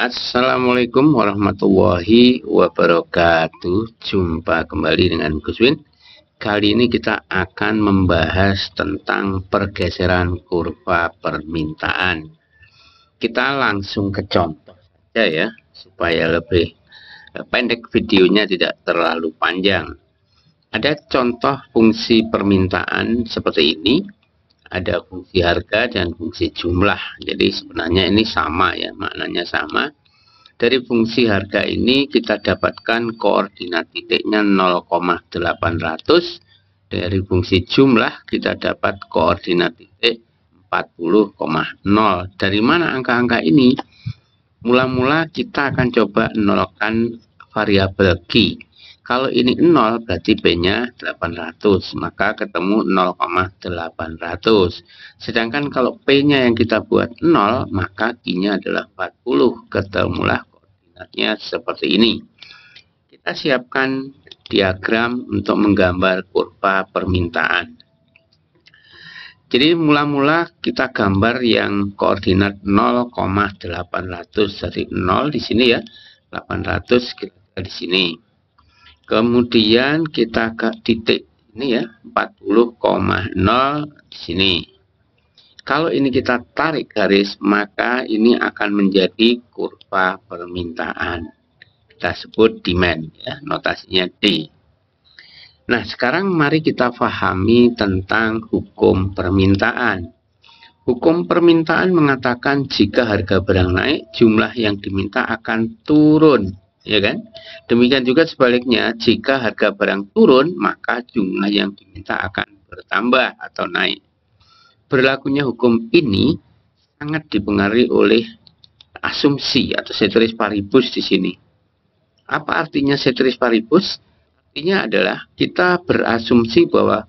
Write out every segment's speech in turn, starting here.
Assalamualaikum warahmatullahi wabarakatuh Jumpa kembali dengan Guswin Kali ini kita akan membahas tentang pergeseran kurva permintaan Kita langsung ke contoh saja ya Supaya lebih eh, pendek videonya tidak terlalu panjang Ada contoh fungsi permintaan seperti ini ada fungsi harga dan fungsi jumlah. Jadi sebenarnya ini sama ya, maknanya sama. Dari fungsi harga ini kita dapatkan koordinat titiknya 0,800. Dari fungsi jumlah kita dapat koordinat titik 40,0. Dari mana angka-angka ini? Mula-mula kita akan coba menolakkan variabel key kalau ini 0 berarti B-nya 800, maka ketemu 0,800. Sedangkan kalau P-nya yang kita buat 0, maka Q-nya adalah 40. Ketemulah koordinatnya seperti ini. Kita siapkan diagram untuk menggambar kurva permintaan. Jadi mula-mula kita gambar yang koordinat 0,800 dari 0 di sini ya, 800 kita di sini kemudian kita ke titik ini ya 40,0 di sini kalau ini kita tarik garis maka ini akan menjadi kurva permintaan kita sebut demand ya notasinya D nah sekarang mari kita pahami tentang hukum permintaan hukum permintaan mengatakan jika harga barang naik jumlah yang diminta akan turun ya kan? Demikian juga sebaliknya, jika harga barang turun, maka jumlah yang diminta akan bertambah atau naik. Berlakunya hukum ini sangat dipengaruhi oleh asumsi atau setris paribus di sini. Apa artinya setris paribus? Artinya adalah kita berasumsi bahwa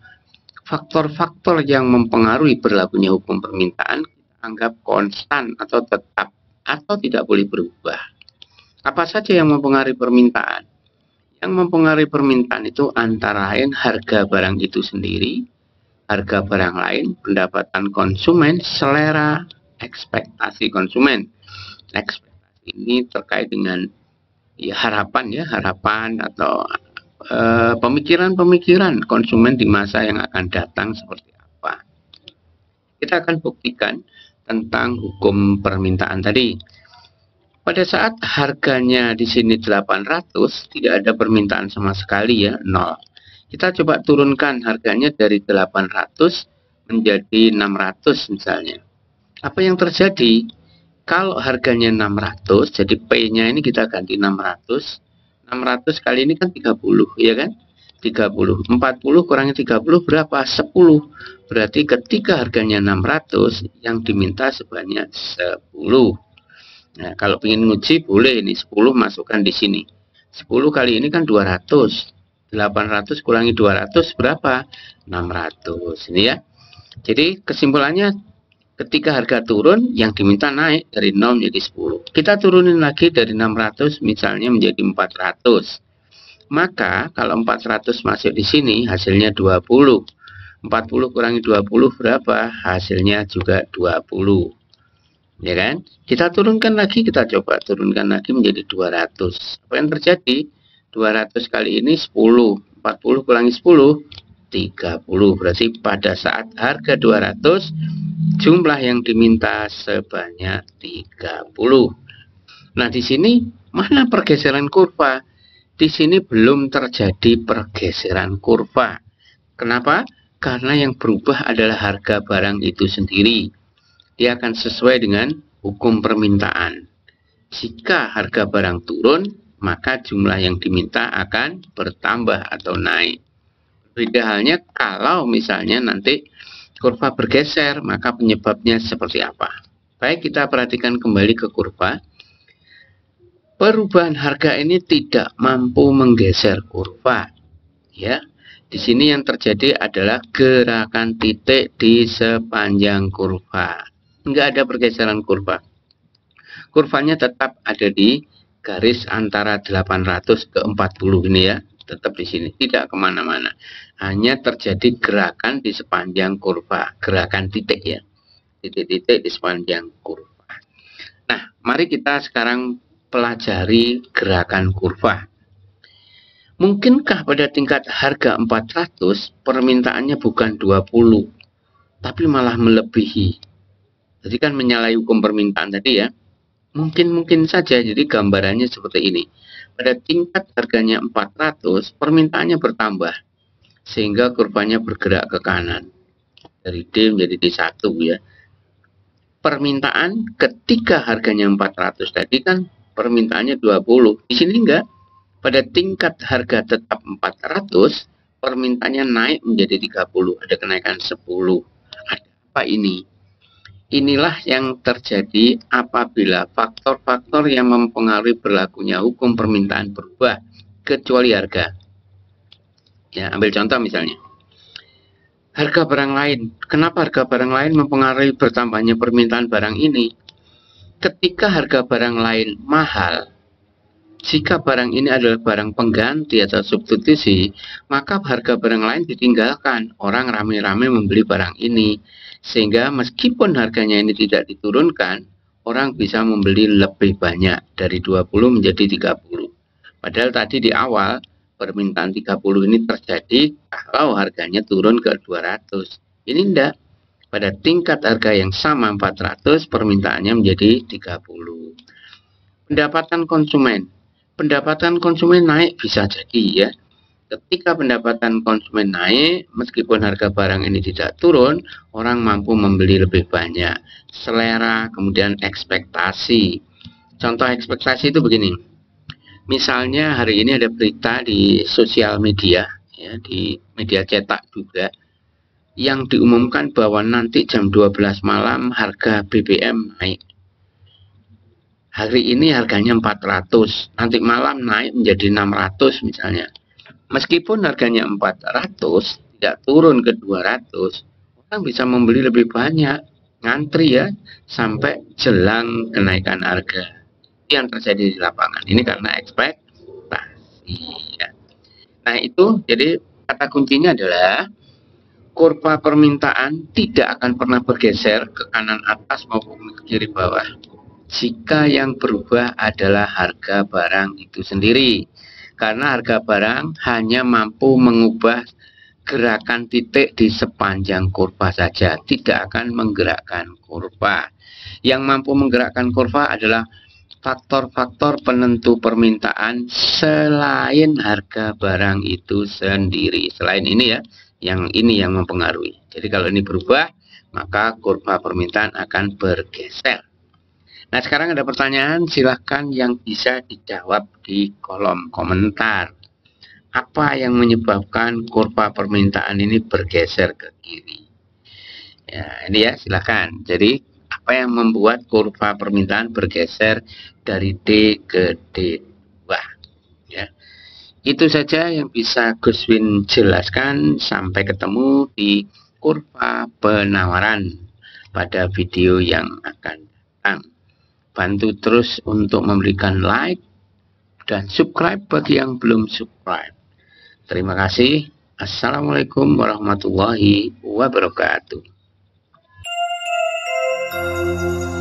faktor-faktor yang mempengaruhi berlakunya hukum permintaan kita anggap konstan atau tetap atau tidak boleh berubah. Apa saja yang mempengaruhi permintaan? Yang mempengaruhi permintaan itu antara lain harga barang itu sendiri, harga barang lain, pendapatan konsumen, selera, ekspektasi konsumen. Ekspektasi ini terkait dengan ya, harapan ya, harapan atau eh, pemikiran-pemikiran konsumen di masa yang akan datang seperti apa. Kita akan buktikan tentang hukum permintaan tadi. Pada saat harganya di sini 800, tidak ada permintaan sama sekali ya, nol Kita coba turunkan harganya dari 800 menjadi 600 misalnya. Apa yang terjadi? Kalau harganya 600, jadi P-nya ini kita ganti 600. 600 kali ini kan 30, ya kan? 30. 40 kurangnya 30 berapa? 10. Berarti ketika harganya 600, yang diminta sebanyak 10. Nah, kalau ingin nguji boleh ini 10 masukkan di sini. 10 kali ini kan 200. 800 kurangi 200 berapa? 600 ini ya. Jadi kesimpulannya ketika harga turun yang diminta naik dari 0 menjadi 10. Kita turunin lagi dari 600 misalnya menjadi 400. Maka kalau 400 masuk di sini hasilnya 20. 40 kurangi 20 berapa? Hasilnya juga 20 ya kan kita turunkan lagi kita coba turunkan lagi menjadi 200 apa yang terjadi 200 kali ini 10 40 kurangi 10 30 berarti pada saat harga 200 jumlah yang diminta sebanyak 30 nah di sini mana pergeseran kurva di sini belum terjadi pergeseran kurva. Kenapa? Karena yang berubah adalah harga barang itu sendiri dia akan sesuai dengan hukum permintaan. Jika harga barang turun, maka jumlah yang diminta akan bertambah atau naik. Beda halnya kalau misalnya nanti kurva bergeser, maka penyebabnya seperti apa? Baik, kita perhatikan kembali ke kurva. Perubahan harga ini tidak mampu menggeser kurva. Ya, di sini yang terjadi adalah gerakan titik di sepanjang kurva nggak ada pergeseran kurva. Kurvanya tetap ada di garis antara 800 ke 40 ini ya, tetap di sini, tidak kemana-mana. Hanya terjadi gerakan di sepanjang kurva, gerakan titik ya, titik-titik di sepanjang kurva. Nah, mari kita sekarang pelajari gerakan kurva. Mungkinkah pada tingkat harga 400 permintaannya bukan 20, tapi malah melebihi jadi kan menyalahi hukum permintaan tadi ya. Mungkin-mungkin saja jadi gambarannya seperti ini. Pada tingkat harganya 400, permintaannya bertambah. Sehingga kurvanya bergerak ke kanan. Dari D menjadi D1 ya. Permintaan ketika harganya 400 tadi kan permintaannya 20. Di sini enggak. Pada tingkat harga tetap 400, permintaannya naik menjadi 30. Ada kenaikan 10. Ada apa ini? Inilah yang terjadi apabila faktor-faktor yang mempengaruhi berlakunya hukum permintaan berubah, kecuali harga. Ya, ambil contoh misalnya. Harga barang lain. Kenapa harga barang lain mempengaruhi bertambahnya permintaan barang ini? Ketika harga barang lain mahal, jika barang ini adalah barang pengganti atau substitusi, maka harga barang lain ditinggalkan. Orang rame-rame membeli barang ini, sehingga meskipun harganya ini tidak diturunkan, orang bisa membeli lebih banyak dari 20 menjadi 30. Padahal tadi di awal permintaan 30 ini terjadi kalau harganya turun ke 200. Ini tidak. Pada tingkat harga yang sama 400, permintaannya menjadi 30. Pendapatan konsumen pendapatan konsumen naik bisa jadi ya. Ketika pendapatan konsumen naik, meskipun harga barang ini tidak turun, orang mampu membeli lebih banyak. Selera, kemudian ekspektasi. Contoh ekspektasi itu begini. Misalnya hari ini ada berita di sosial media, ya, di media cetak juga, yang diumumkan bahwa nanti jam 12 malam harga BBM naik hari ini harganya 400 nanti malam naik menjadi 600 misalnya meskipun harganya 400 tidak turun ke 200 orang bisa membeli lebih banyak ngantri ya sampai jelang kenaikan harga yang terjadi di lapangan ini karena ekspektasi ya. nah itu jadi kata kuncinya adalah kurva permintaan tidak akan pernah bergeser ke kanan atas maupun ke kiri bawah jika yang berubah adalah harga barang itu sendiri. Karena harga barang hanya mampu mengubah gerakan titik di sepanjang kurva saja, tidak akan menggerakkan kurva. Yang mampu menggerakkan kurva adalah faktor-faktor penentu permintaan selain harga barang itu sendiri. Selain ini ya, yang ini yang mempengaruhi. Jadi kalau ini berubah, maka kurva permintaan akan bergeser. Nah sekarang ada pertanyaan, silahkan yang bisa dijawab di kolom komentar. Apa yang menyebabkan kurva permintaan ini bergeser ke kiri? Ya, ini ya silahkan. Jadi apa yang membuat kurva permintaan bergeser dari D ke D2? Ya. Itu saja yang bisa Guswin jelaskan. Sampai ketemu di kurva penawaran pada video yang akan datang bantu terus untuk memberikan like dan subscribe bagi yang belum subscribe. Terima kasih. Assalamualaikum warahmatullahi wabarakatuh.